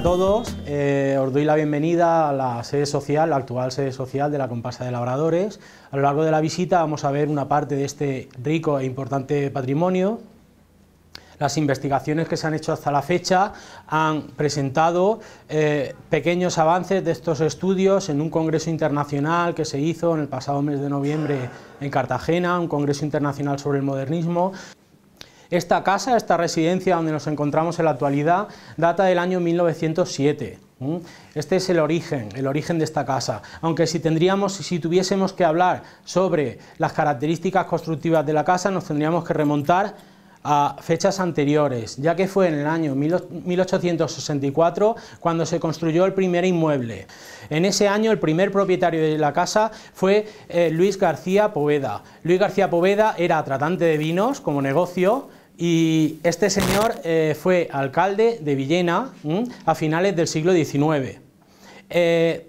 a todos. Eh, os doy la bienvenida a la sede social, la actual sede social de la Compasa de Labradores. A lo largo de la visita vamos a ver una parte de este rico e importante patrimonio. Las investigaciones que se han hecho hasta la fecha han presentado eh, pequeños avances de estos estudios en un congreso internacional que se hizo en el pasado mes de noviembre en Cartagena, un congreso internacional sobre el modernismo. Esta casa, esta residencia donde nos encontramos en la actualidad, data del año 1907. Este es el origen, el origen de esta casa. Aunque si tendríamos, si tuviésemos que hablar sobre las características constructivas de la casa, nos tendríamos que remontar a fechas anteriores, ya que fue en el año 1864 cuando se construyó el primer inmueble. En ese año el primer propietario de la casa fue eh, Luis García Poveda. Luis García Poveda era tratante de vinos como negocio, y este señor eh, fue alcalde de Villena a finales del siglo XIX. Eh,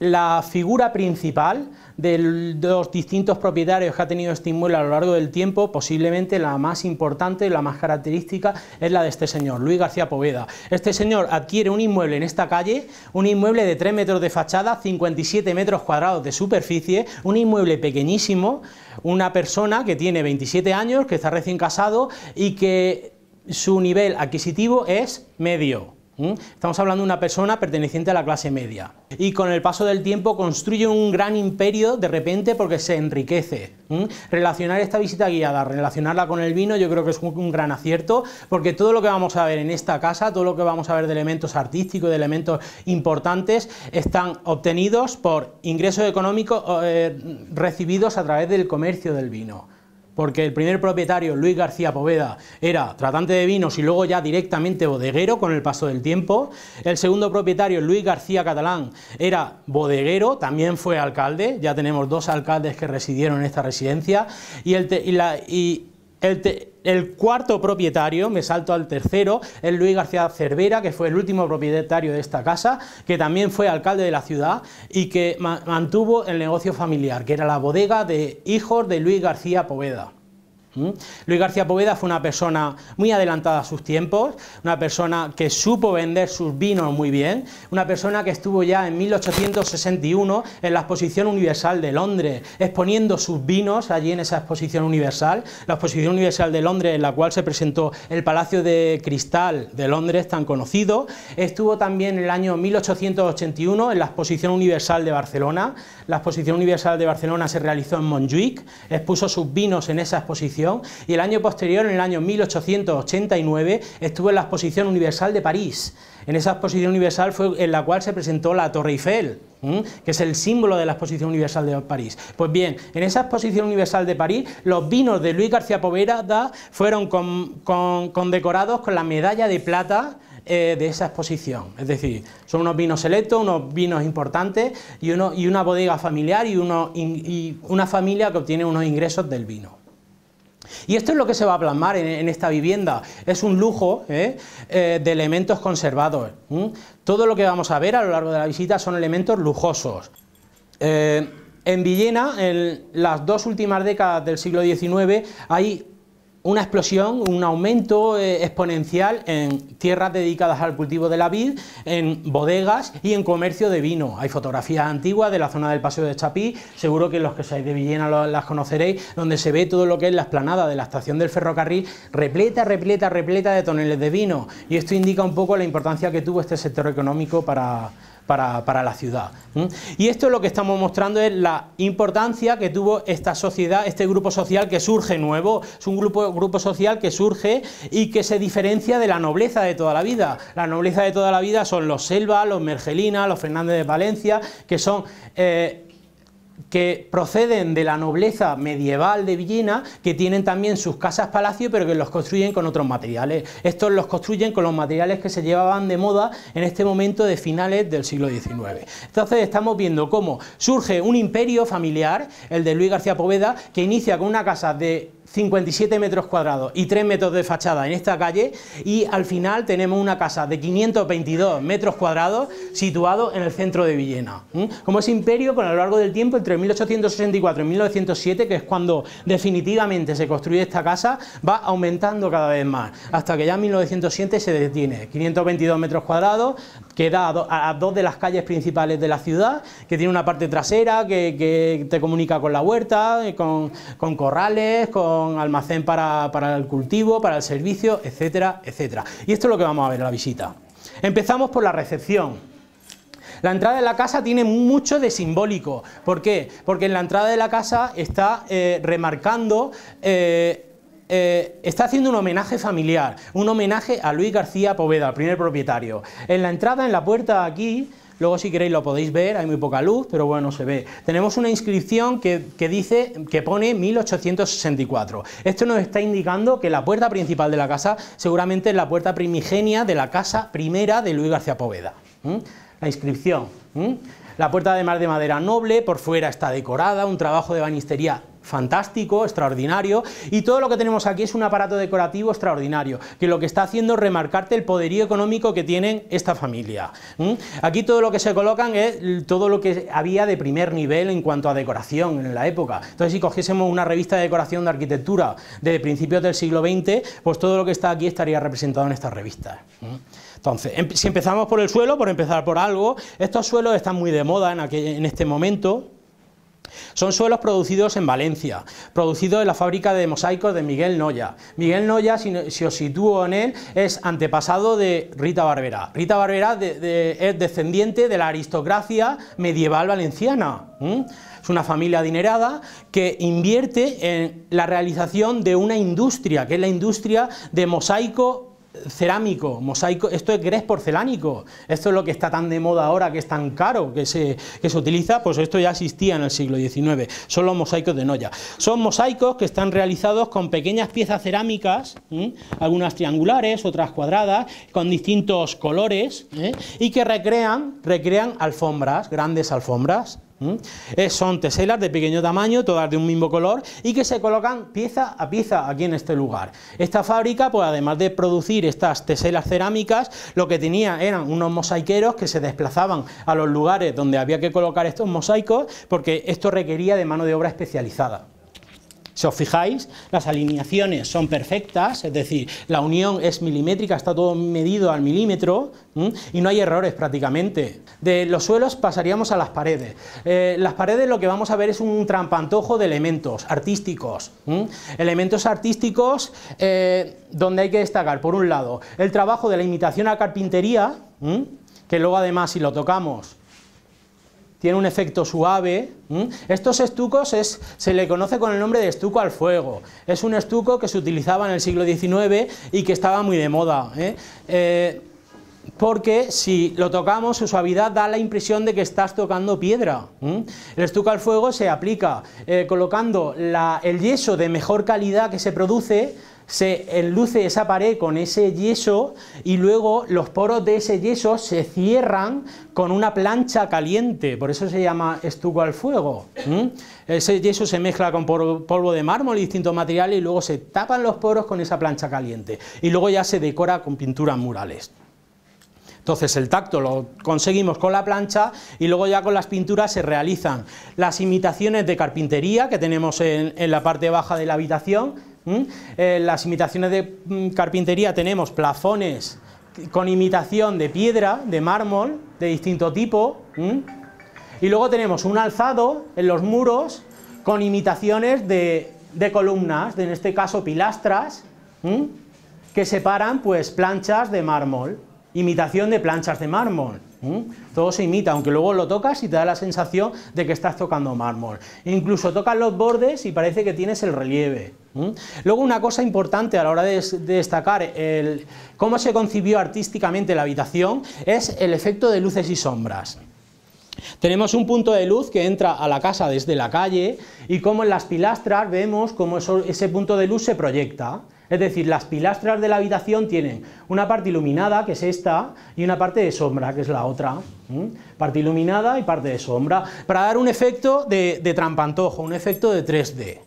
la figura principal de los distintos propietarios que ha tenido este inmueble a lo largo del tiempo, posiblemente la más importante, la más característica, es la de este señor, Luis García Poveda. Este señor adquiere un inmueble en esta calle, un inmueble de 3 metros de fachada, 57 metros cuadrados de superficie, un inmueble pequeñísimo, una persona que tiene 27 años, que está recién casado y que su nivel adquisitivo es medio. ¿Mm? Estamos hablando de una persona perteneciente a la clase media. Y con el paso del tiempo construye un gran imperio de repente porque se enriquece. ¿Mm? Relacionar esta visita guiada, relacionarla con el vino, yo creo que es un gran acierto, porque todo lo que vamos a ver en esta casa, todo lo que vamos a ver de elementos artísticos, de elementos importantes, están obtenidos por ingresos económicos eh, recibidos a través del comercio del vino porque el primer propietario, Luis García Poveda, era tratante de vinos y luego ya directamente bodeguero con el paso del tiempo. El segundo propietario, Luis García Catalán, era bodeguero, también fue alcalde, ya tenemos dos alcaldes que residieron en esta residencia. Y el, el cuarto propietario, me salto al tercero, es Luis García Cervera, que fue el último propietario de esta casa, que también fue alcalde de la ciudad y que mantuvo el negocio familiar, que era la bodega de hijos de Luis García Poveda. ¿Mm? Luis García Poveda fue una persona muy adelantada a sus tiempos, una persona que supo vender sus vinos muy bien, una persona que estuvo ya en 1861 en la Exposición Universal de Londres, exponiendo sus vinos allí en esa Exposición Universal, la Exposición Universal de Londres en la cual se presentó el Palacio de Cristal de Londres, tan conocido, estuvo también en el año 1881 en la Exposición Universal de Barcelona, la Exposición Universal de Barcelona se realizó en Montjuic, expuso sus vinos en esa exposición, y el año posterior, en el año 1889, estuvo en la Exposición Universal de París. En esa Exposición Universal fue en la cual se presentó la Torre Eiffel, que es el símbolo de la Exposición Universal de París. Pues bien, en esa Exposición Universal de París, los vinos de Luis García poverada fueron condecorados con la medalla de plata eh, de esa exposición. Es decir, son unos vinos selectos, unos vinos importantes y, una bodega familiar y una familia que obtiene unos ingresos del vino. Y esto es lo que se va a plasmar en, esta vivienda. Es un lujo ¿eh? Eh, de elementos conservados. Todo lo que vamos a ver a lo largo de la visita son elementos lujosos. Eh, en Villena, en las dos últimas décadas del siglo XIX, hay una explosión, un aumento eh, exponencial en tierras dedicadas al cultivo de la vid, en bodegas y en comercio de vino. Hay fotografías antiguas de la zona del Paseo de Chapí, seguro que los que seáis de Villena las conoceréis, donde se ve todo lo que es la esplanada de la estación del ferrocarril repleta, repleta, repleta de toneles de vino. Y esto indica un poco la importancia que tuvo este sector económico para para, la ciudad. Y esto es lo que estamos mostrando es la importancia que tuvo esta sociedad, este grupo social que surge nuevo, es un grupo, grupo social que surge y que se diferencia de la nobleza de toda la vida. La nobleza de toda la vida son los Selva, los Mergelina, los Fernández de Valencia, que son... Eh, que proceden de la nobleza medieval de Villena, que tienen también sus casas palacio, pero que los construyen con otros materiales. Estos los construyen con los materiales que se llevaban de moda en este momento de finales del siglo XIX. Entonces estamos viendo cómo surge un imperio familiar, el de Luis García Poveda, que inicia con una casa de 57 metros cuadrados y 3 metros de fachada en esta calle y al final tenemos una casa de 522 metros cuadrados situado en el centro de Villena. Como ese imperio, con a lo largo del tiempo, entre 1864 y 1907, que es cuando definitivamente se construye esta casa, va aumentando cada vez más, hasta que ya en 1907 se detiene. 522 metros cuadrados, que a, dos de las calles principales de la ciudad, que tiene una parte trasera, que, te comunica con la huerta, eh, con corrales, con almacén para, el cultivo, para el servicio, etcétera, etcétera. Y esto es lo que vamos a ver en la visita. Empezamos por la recepción. La entrada de la casa tiene mucho de simbólico. ¿Por qué? Porque en la entrada de la casa está eh, remarcando... Eh, eh, está haciendo un homenaje familiar, un homenaje a Luis García Poveda, primer propietario. En la entrada, en la puerta aquí, Luego, si queréis, lo podéis ver, hay muy poca luz, pero bueno, se ve. Tenemos una inscripción que, dice, que pone 1864. Esto nos está indicando que la puerta principal de la casa seguramente es la puerta primigenia de la casa primera de Luis García Poveda. La inscripción. La puerta además de madera noble, por fuera está decorada, un trabajo de banistería fantástico, extraordinario, y todo lo que tenemos aquí es un aparato decorativo extraordinario, que lo que está haciendo es remarcarte el poderío económico que tienen esta familia. Aquí todo lo que se colocan es todo lo que había de primer nivel en cuanto a decoración en la época. Entonces, si cogiésemos una revista de decoración de arquitectura de principios del siglo XX, pues todo lo que está aquí estaría representado en esta revista. Entonces, em, si empezamos por el suelo, por empezar por algo, estos suelos están muy de moda en, en este momento. Son suelos producidos en Valencia, producidos en la fábrica de mosaicos de Miguel Noya. Miguel Noya, si, os sitúo en él, es antepasado de Rita Barbera. Rita Barbera es descendiente de la aristocracia medieval valenciana. Es una familia adinerada que invierte en la realización de una industria, que es la industria de mosaico cerámico, mosaico, esto es porcelánico, esto es lo que está tan de moda ahora, que es tan caro, que se, que se utiliza, pues esto ya existía en el siglo XIX, son los mosaicos de Noya. Son mosaicos que están realizados con pequeñas piezas cerámicas, algunas triangulares, otras cuadradas, con distintos colores, ¿eh? y que recrean, recrean alfombras, grandes alfombras. ¿Mm? son teselas de pequeño tamaño, todas de un mismo color y que se colocan pieza a pieza aquí en este lugar. Esta fábrica, pues además de producir estas teselas cerámicas, lo que tenía eran unos mosaiqueros que se desplazaban a los lugares donde había que colocar estos mosaicos porque esto requería de mano de obra especializada. Si os fijáis, las alineaciones son perfectas, es decir, la unión es milimétrica, está todo medido al milímetro y no hay errores prácticamente. De los suelos pasaríamos a las paredes. Eh, las paredes lo que vamos a ver es un trampantojo de elementos artísticos. Elementos artísticos eh, donde hay que destacar, por un lado, el trabajo de la imitación a carpintería, que luego además si lo tocamos tiene un efecto suave. Estos estucos es, se le conoce con el nombre de estuco al fuego. Es un estuco que se utilizaba en el siglo XIX y que estaba muy de moda. ¿eh? eh porque si lo tocamos, su suavidad da la impresión de que estás tocando piedra. El estuco al fuego se aplica eh, colocando el yeso de mejor calidad que se produce, se enluce esa pared con ese yeso y luego los poros de ese yeso se cierran con una plancha caliente, por eso se llama estuco al fuego. Ese yeso se mezcla con polvo de mármol y distintos materiales y luego se tapan los poros con esa plancha caliente y luego ya se decora con pinturas murales. Entonces el tacto lo conseguimos con la plancha y luego ya con las pinturas se realizan las imitaciones de carpintería que tenemos en, la parte baja de la habitación. Eh, las imitaciones de mm, carpintería tenemos plafones con imitación de piedra, de mármol, de distinto tipo. Y luego tenemos un alzado en los muros con imitaciones de, de columnas, en este caso pilastras, que separan pues planchas de mármol imitación de planchas de mármol. Todo se imita, aunque luego lo tocas y te da la sensación de que estás tocando mármol. Incluso tocas los bordes y parece que tienes el relieve. Luego una cosa importante a la hora de, destacar cómo se concibió artísticamente la habitación es el efecto de luces y sombras. Tenemos un punto de luz que entra a la casa desde la calle y como en las pilastras vemos cómo ese punto de luz se proyecta. Es decir, las pilastras de la habitación tienen una parte iluminada, que es esta, y una parte de sombra, que es la otra. Parte iluminada y parte de sombra, para dar un efecto de, trampantojo, un efecto de 3D.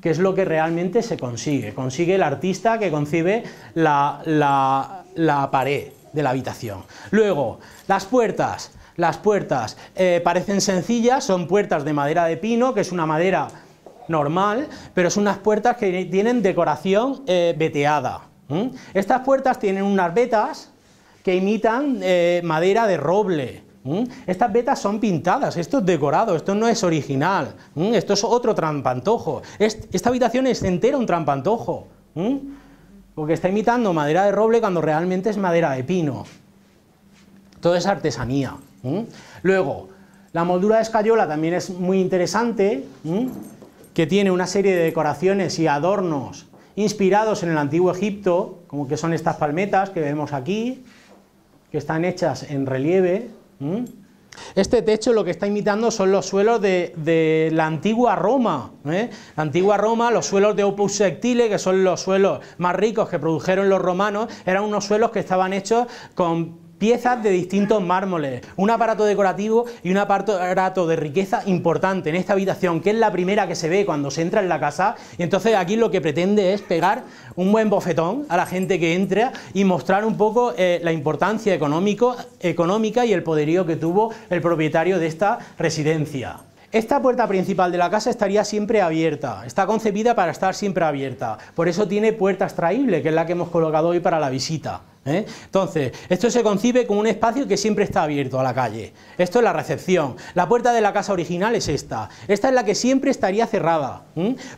que es lo que realmente se consigue, consigue el artista que concibe la, pared de la habitación. Luego, las puertas, las puertas eh, parecen sencillas, son puertas de madera de pino, que es una madera normal, pero son unas puertas que tienen decoración eh, veteada. Estas puertas tienen unas vetas que imitan eh, madera de roble. Estas vetas son pintadas, esto es decorado, esto no es original, esto es otro trampantojo. esta habitación es entera un trampantojo, porque está imitando madera de roble cuando realmente es madera de pino. Todo es artesanía. Luego, la moldura de escayola también es muy interesante que tiene una serie de decoraciones y adornos inspirados en el antiguo Egipto, como que son estas palmetas que vemos aquí, que están hechas en relieve. Este techo lo que está imitando son los suelos de, la antigua Roma. ¿eh? La antigua Roma, los suelos de Opus Sectile, que son los suelos más ricos que produjeron los romanos, eran unos suelos que estaban hechos con piezas de distintos mármoles, un aparato decorativo y un aparato de riqueza importante en esta habitación, que es la primera que se ve cuando se entra en la casa. Y entonces aquí lo que pretende es pegar un buen bofetón a la gente que entra y mostrar un poco eh, la importancia económica y el poderío que tuvo el propietario de esta residencia. Esta puerta principal de la casa estaría siempre abierta, está concebida para estar siempre abierta, por eso tiene puerta extraíble, que es la que hemos colocado hoy para la visita. ¿eh? Entonces, esto se concibe como un espacio que siempre está abierto a la calle. Esto es la recepción. La puerta de la casa original es esta. Esta es la que siempre estaría cerrada,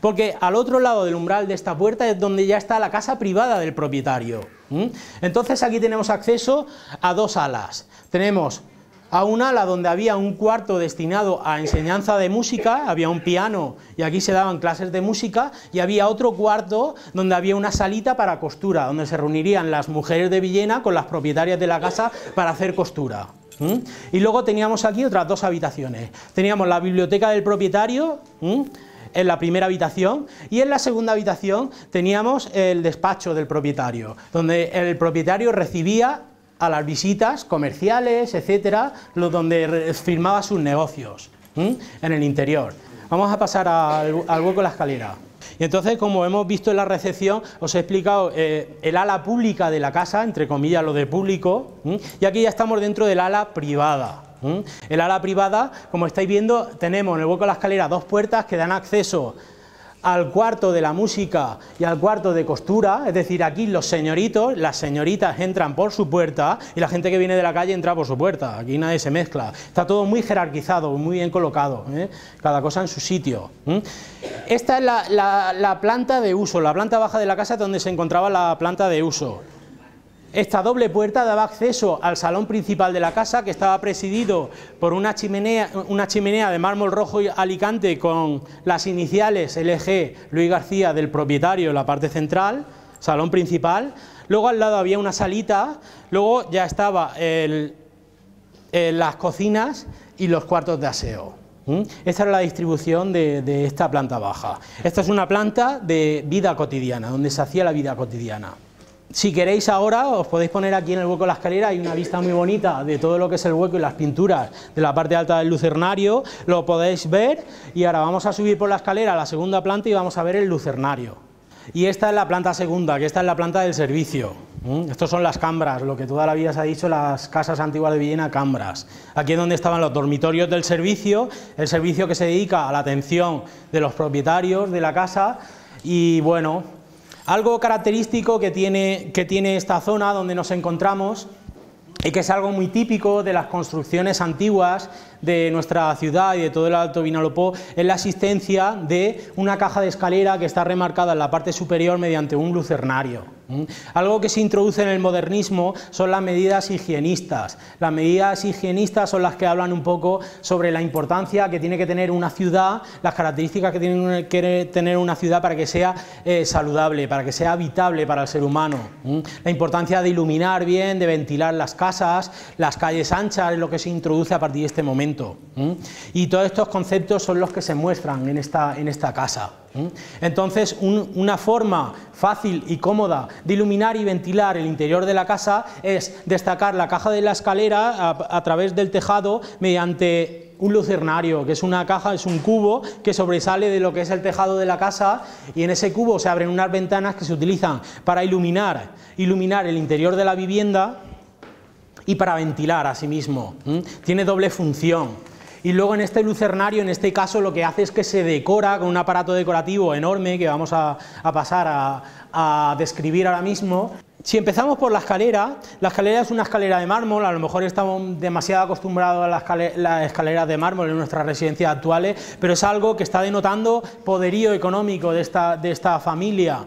porque al otro lado del umbral de esta puerta es donde ya está la casa privada del propietario. Entonces aquí tenemos acceso a dos alas. Tenemos a un ala donde había un cuarto destinado a enseñanza de música, había un piano y aquí se daban clases de música, y había otro cuarto donde había una salita para costura, donde se reunirían las mujeres de Villena con las propietarias de la casa para hacer costura. Y luego teníamos aquí otras dos habitaciones. Teníamos la biblioteca del propietario, en la primera habitación y en la segunda habitación teníamos el despacho del propietario, donde el propietario recibía a las visitas comerciales, etcétera, donde firmaba sus negocios en el interior. Vamos a pasar al, hueco de la escalera. Y entonces, como hemos visto en la recepción, os he explicado eh, el ala pública de la casa, entre comillas lo de público, y aquí ya estamos dentro del ala privada. El ala privada, como estáis viendo, tenemos en el hueco de la escalera dos puertas que dan acceso al cuarto de la música y al cuarto de costura, es decir, aquí los señoritos, las señoritas entran por su puerta y la gente que viene de la calle entra por su puerta, aquí nadie se mezcla, está todo muy jerarquizado, muy bien colocado, ¿eh? cada cosa en su sitio. Esta es la, la planta de uso, la planta baja de la casa es donde se encontraba la planta de uso. Esta doble puerta daba acceso al salón principal de la casa, que estaba presidido por una chimenea, una chimenea de mármol rojo y alicante con las iniciales LG Luis García del propietario en la parte central, salón principal. Luego al lado había una salita, luego ya estaba las cocinas y los cuartos de aseo. Esta era la distribución de esta planta baja. Esta es una planta de vida cotidiana, donde se hacía la vida cotidiana. Si queréis ahora, os podéis poner aquí en el hueco de la escalera, hay una vista muy bonita de todo lo que es el hueco y las pinturas de la parte alta del lucernario, lo podéis ver y ahora vamos a subir por la escalera a la segunda planta y vamos a ver el lucernario. Y esta es la planta segunda, que esta es la planta del servicio. Estos son las cambras, lo que toda la vida se ha dicho, las casas antiguas de Villena, cambras. Aquí es donde estaban los dormitorios del servicio, el servicio que se dedica a la atención de los propietarios de la casa y bueno, algo característico que tiene, que tiene esta zona donde nos encontramos y que es algo muy típico de las construcciones antiguas de nuestra ciudad y de todo el Alto Vinalopó es la existencia de una caja de escalera que está remarcada en la parte superior mediante un lucernario. Algo que se introduce en el modernismo son las medidas higienistas. Las medidas higienistas son las que hablan un poco sobre la importancia que tiene que tener una ciudad, las características que tiene que tener una ciudad para que sea eh, saludable, para que sea habitable para el ser humano. La importancia de iluminar bien, de ventilar las casas, las calles anchas, es lo que se introduce a partir de este momento. Y todos estos conceptos son los que se muestran en esta, en esta casa. Entonces, una forma fácil y cómoda de iluminar y ventilar el interior de la casa es destacar la caja de la escalera a, a través del tejado mediante un lucernario, que es una caja, es un cubo que sobresale de lo que es el tejado de la casa y en ese cubo se abren unas ventanas que se utilizan para iluminar, iluminar el interior de la vivienda y para ventilar a sí mismo. Tiene doble función. Y luego en este lucernario, en este caso, lo que hace es que se decora con un aparato decorativo enorme que vamos a, pasar a, describir ahora mismo. Si empezamos por la escalera, la escalera es una escalera de mármol, a lo mejor estamos demasiado acostumbrados a las escaleras de mármol en nuestras residencias actuales, pero es algo que está denotando poderío económico de esta, familia,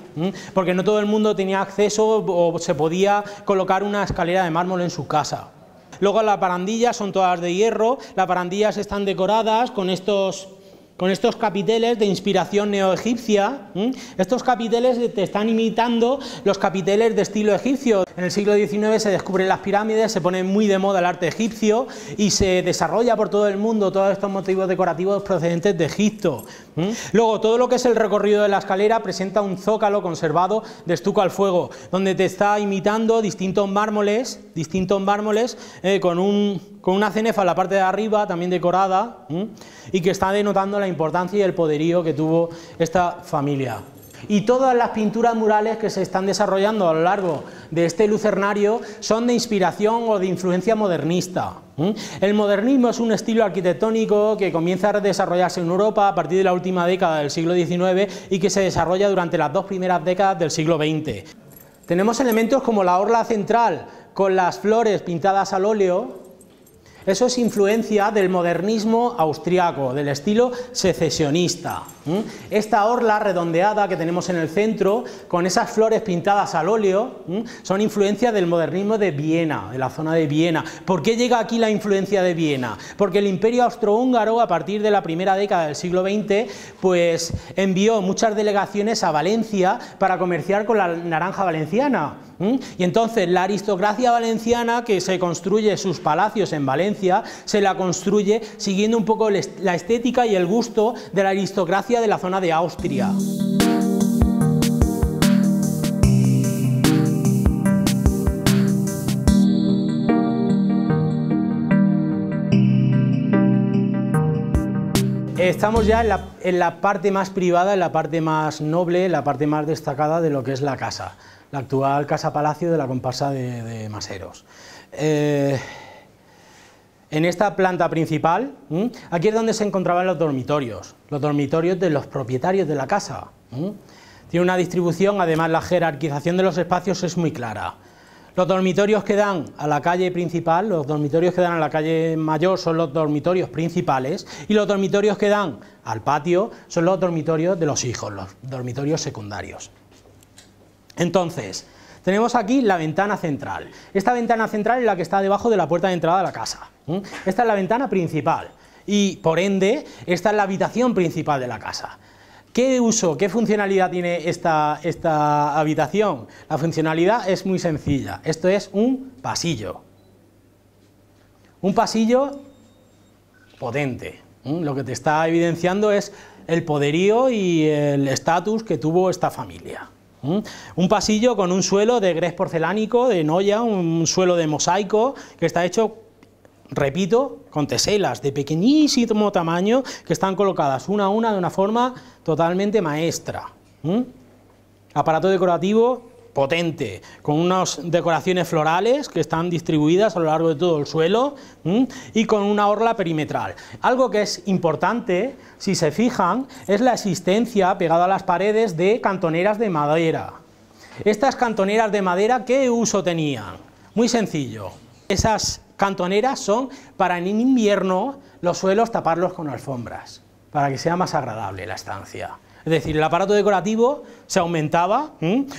porque no todo el mundo tenía acceso o se podía colocar una escalera de mármol en su casa. Luego las parandillas son todas de hierro, las parandillas están decoradas con estos con estos capiteles de inspiración neoegipcia. Estos capiteles te están imitando los capiteles de estilo egipcio. En el siglo XIX se descubren las pirámides, se pone muy de moda el arte egipcio y se desarrolla por todo el mundo todos estos motivos decorativos procedentes de Egipto. Luego, todo lo que es el recorrido de la escalera presenta un zócalo conservado de estuco al fuego, donde te está imitando distintos mármoles, distintos mármoles eh, con, un, con una cenefa en la parte de arriba, también decorada, y que está denotando la importancia y el poderío que tuvo esta familia. Y todas las pinturas murales que se están desarrollando a lo largo de este lucernario son de inspiración o de influencia modernista. El modernismo es un estilo arquitectónico que comienza a desarrollarse en Europa a partir de la última década del siglo XIX y que se desarrolla durante las dos primeras décadas del siglo XX. Tenemos elementos como la orla central con las flores pintadas al óleo, eso es influencia del modernismo austriaco, del estilo secesionista. Esta orla redondeada que tenemos en el centro, con esas flores pintadas al óleo, son influencia del modernismo de Viena, de la zona de Viena. ¿Por qué llega aquí la influencia de Viena? Porque el imperio austrohúngaro, a partir de la primera década del siglo XX, pues envió muchas delegaciones a Valencia para comerciar con la naranja valenciana ¿Mm? Y entonces la aristocracia valenciana que se construye sus palacios en Valencia, se la construye siguiendo un poco la estética y el gusto de la aristocracia de la zona de Austria. Estamos ya en la, en la parte más privada, en la parte más noble, en la parte más destacada de lo que es la casa la actual Casa Palacio de la comparsa de, Maseros. Eh, en esta planta principal, aquí es donde se encontraban los dormitorios, los dormitorios de los propietarios de la casa. Tiene una distribución, además la jerarquización de los espacios es muy clara. Los dormitorios que dan a la calle principal, los dormitorios que dan a la calle mayor son los dormitorios principales y los dormitorios que dan al patio son los dormitorios de los hijos, los dormitorios secundarios. Entonces, tenemos aquí la ventana central. Esta ventana central es la que está debajo de la puerta de entrada de la casa. Esta es la ventana principal y, por ende, esta es la habitación principal de la casa. ¿Qué uso, qué funcionalidad tiene esta, esta habitación? La funcionalidad es muy sencilla. Esto es un pasillo. Un pasillo potente. Lo que te está evidenciando es el poderío y el estatus que tuvo esta familia. Un pasillo con un suelo de gres porcelánico, de noya, un suelo de mosaico que está hecho repito, con teselas de pequeñísimo tamaño que están colocadas una a una de una forma totalmente maestra. Aparato decorativo potente, con unas decoraciones florales que están distribuidas a lo largo de todo el suelo y con una orla perimetral. Algo que es importante, si se fijan, es la existencia pegada a las paredes de cantoneras de madera. Estas cantoneras de madera, ¿qué uso tenían? Muy sencillo. Esas cantoneras son para en invierno los suelos taparlos con alfombras, para que sea más agradable la estancia. Es decir, el aparato decorativo se aumentaba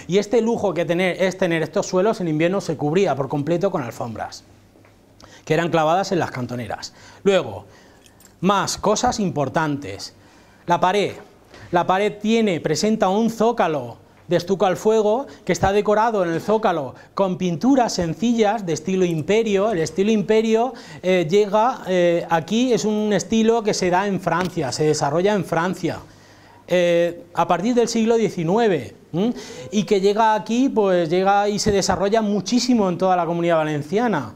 y este lujo que tener, es tener estos suelos en invierno se cubría por completo con alfombras, que eran clavadas en las cantoneras. Luego, más cosas importantes. La pared. La pared tiene, presenta un zócalo de estuco al fuego, que está decorado en el zócalo con pinturas sencillas de estilo imperio. El estilo imperio eh, llega eh, aquí, es un estilo que se da en Francia, se desarrolla en Francia. Eh, a partir del siglo XIX y que llega aquí, pues llega y se desarrolla muchísimo en toda la comunidad valenciana,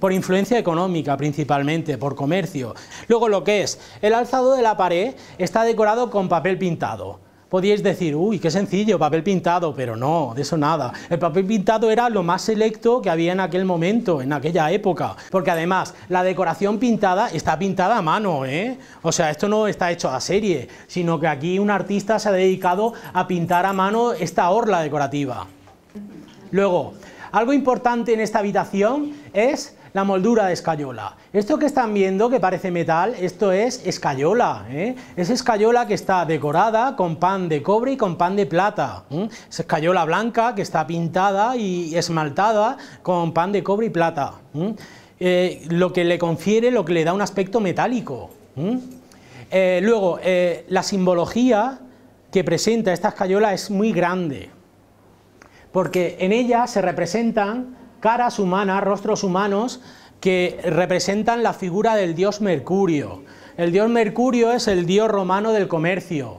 por influencia económica principalmente, por comercio. Luego lo que es, el alzado de la pared está decorado con papel pintado. Podíais decir, uy, qué sencillo, papel pintado, pero no, de eso nada. El papel pintado era lo más selecto que había en aquel momento, en aquella época. Porque además, la decoración pintada está pintada a mano, ¿eh? O sea, esto no está hecho a serie, sino que aquí un artista se ha dedicado a pintar a mano esta orla decorativa. Luego, algo importante en esta habitación es la moldura de escayola. Esto que están viendo, que parece metal, esto es escayola. ¿eh? Es escayola que está decorada con pan de cobre y con pan de plata. ¿eh? Es escayola blanca que está pintada y esmaltada con pan de cobre y plata. ¿eh? lo que le confiere, lo que le da un aspecto metálico. luego, la simbología que presenta esta escayola es muy grande, porque en ella se representan caras humanas, rostros humanos que representan la figura del dios Mercurio. El dios Mercurio es el dios romano del comercio.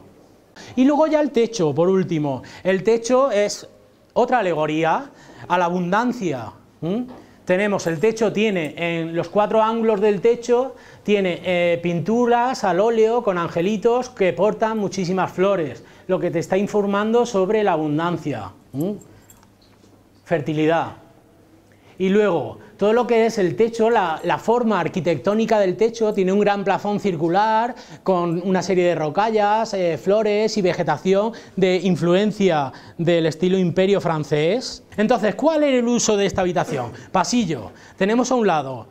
Y luego ya el techo, por último. El techo es otra alegoría a la abundancia. Tenemos, el techo tiene, en los cuatro ángulos del techo, tiene eh, pinturas al óleo con angelitos que portan muchísimas flores, lo que te está informando sobre la abundancia. Fertilidad. Y luego, todo lo que es el techo, la, forma arquitectónica del techo, tiene un gran plafón circular con una serie de rocallas, eh, flores y vegetación de influencia del estilo imperio francés. Entonces, ¿cuál era el uso de esta habitación? Pasillo. Tenemos a un lado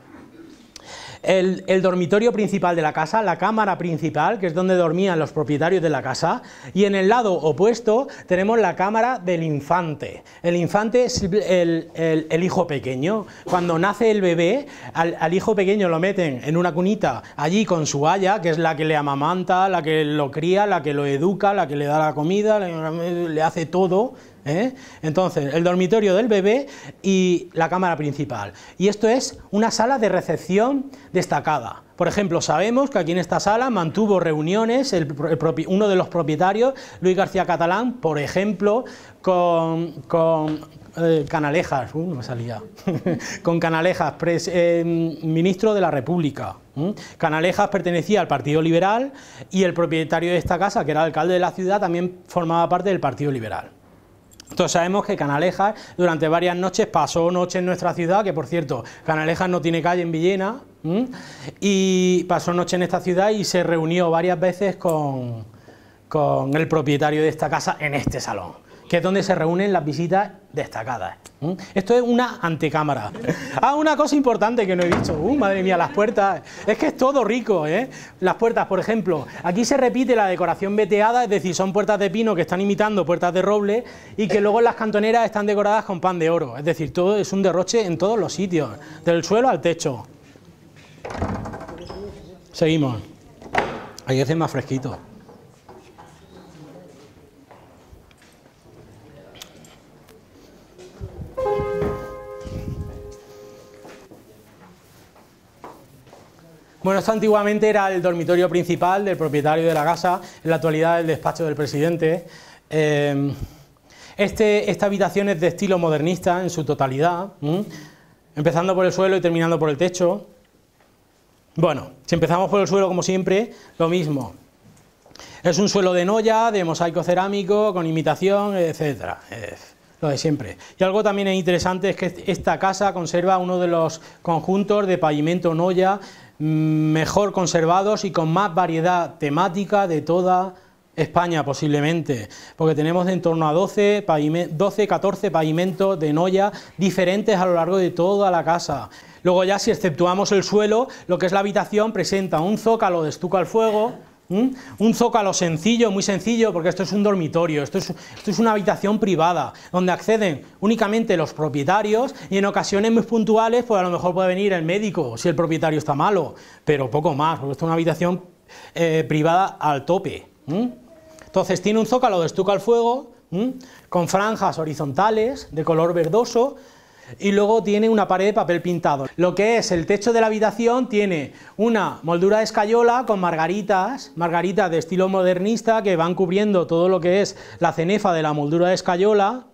el, dormitorio principal de la casa, la cámara principal, que es donde dormían los propietarios de la casa, y en el lado opuesto tenemos la cámara del infante. El infante es el, hijo pequeño. Cuando nace el bebé, al, hijo pequeño lo meten en una cunita allí con su haya, que es la que le amamanta, la que lo cría, la que lo educa, la que le da la comida, le hace todo, ¿eh? Entonces, el dormitorio del bebé y la cámara principal. Y esto es una sala de recepción destacada. Por ejemplo, sabemos que aquí en esta sala mantuvo reuniones el, uno de los propietarios, Luis García Catalán, por ejemplo, con, eh, Canalejas, uh, me salía, con Canalejas, eh, ministro de la República. Canalejas pertenecía al Partido Liberal y el propietario de esta casa, que era alcalde de la ciudad, también formaba parte del Partido Liberal. Todos sabemos que Canalejas durante varias noches pasó noche en nuestra ciudad, que por cierto, Canalejas no tiene calle en Villena, y pasó noche en esta ciudad y se reunió varias veces con el propietario de esta casa en este salón que es donde se reúnen las visitas destacadas. Esto es una antecámara. Ah, una cosa importante que no he visto. Uh, madre mía, las puertas. Es que es todo rico, ¿eh? Las puertas, por ejemplo, aquí se repite la decoración veteada, es decir, son puertas de pino que están imitando puertas de roble y que luego las cantoneras están decoradas con pan de oro. Es decir, todo es un derroche en todos los sitios, del suelo al techo. Seguimos. Ahí hace más fresquito. Bueno, esto antiguamente era el dormitorio principal del propietario de la casa, en la actualidad el despacho del presidente. Em, este, esta habitación es de estilo modernista en su totalidad, empezando por el suelo y terminando por el techo. Bueno, si empezamos por el suelo como siempre, lo mismo. Es un suelo de noya, de mosaico cerámico, con imitación, etcétera. lo de siempre. Y algo también interesante es que esta casa conserva uno de los conjuntos de pavimento noya mejor conservados y con más variedad temática de toda España posiblemente, porque tenemos en torno a 12, 12, 14 pavimentos de noya diferentes a lo largo de toda la casa. Luego ya si exceptuamos el suelo, lo que es la habitación presenta un zócalo de estuco al fuego, ¿Mm? Un zócalo sencillo, muy sencillo, porque esto es un dormitorio, esto es, una habitación privada, donde acceden únicamente los propietarios y en ocasiones muy puntuales, pues a lo mejor puede venir el médico, si el propietario está malo, pero poco más, porque esto es una habitación eh, privada al tope. ¿Mm? Entonces tiene un zócalo de estuco al fuego, ¿Mm? con franjas horizontales de color verdoso, y luego tiene una pared de papel pintado. Lo que es el techo de la habitación tiene una moldura de escayola con margaritas, margaritas de estilo modernista que van cubriendo todo lo que es la cenefa de la moldura de escayola,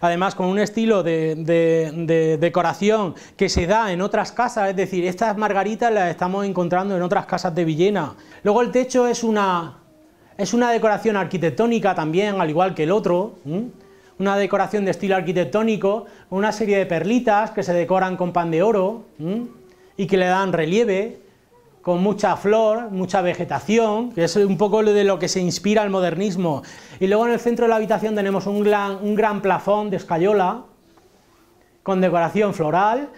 además con un estilo de, decoración que se da en otras casas, es decir, estas margaritas las estamos encontrando en otras casas de Villena. Luego el techo es una, es una decoración arquitectónica también, al igual que el otro una decoración de estilo arquitectónico, una serie de perlitas que se decoran con pan de oro y que le dan relieve, con mucha flor, mucha vegetación, que es un poco lo de lo que se inspira el modernismo. Y luego en el centro de la habitación tenemos un gran, un gran plafón de escayola con decoración floral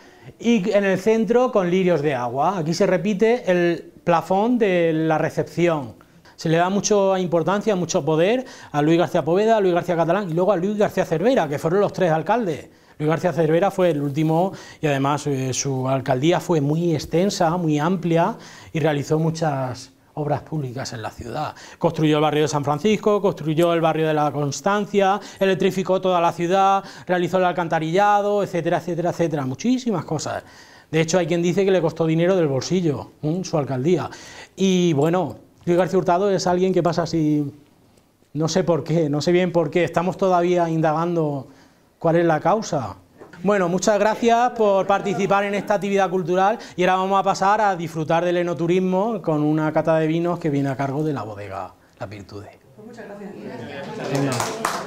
y en el centro con lirios de agua. Aquí se repite el plafón de la recepción. Se le da mucha importancia, mucho poder a Luis García Poveda, a Luis García Catalán y luego a Luis García Cervera, que fueron los tres alcaldes. Luis García Cervera fue el último y además eh, su alcaldía fue muy extensa, muy amplia y realizó muchas obras públicas en la ciudad. Construyó el barrio de San Francisco, construyó el barrio de la Constancia, electrificó toda la ciudad, realizó el alcantarillado, etcétera, etcétera, etcétera. Muchísimas cosas. De hecho, hay quien dice que le costó dinero del bolsillo su alcaldía. Y bueno, Luis García Hurtado es alguien que pasa así, no sé por qué, no sé bien por qué, estamos todavía indagando cuál es la causa. Bueno, muchas gracias por participar en esta actividad cultural y ahora vamos a pasar a disfrutar del enoturismo con una cata de vinos que viene a cargo de la bodega Las Virtudes. Pues muchas gracias. gracias.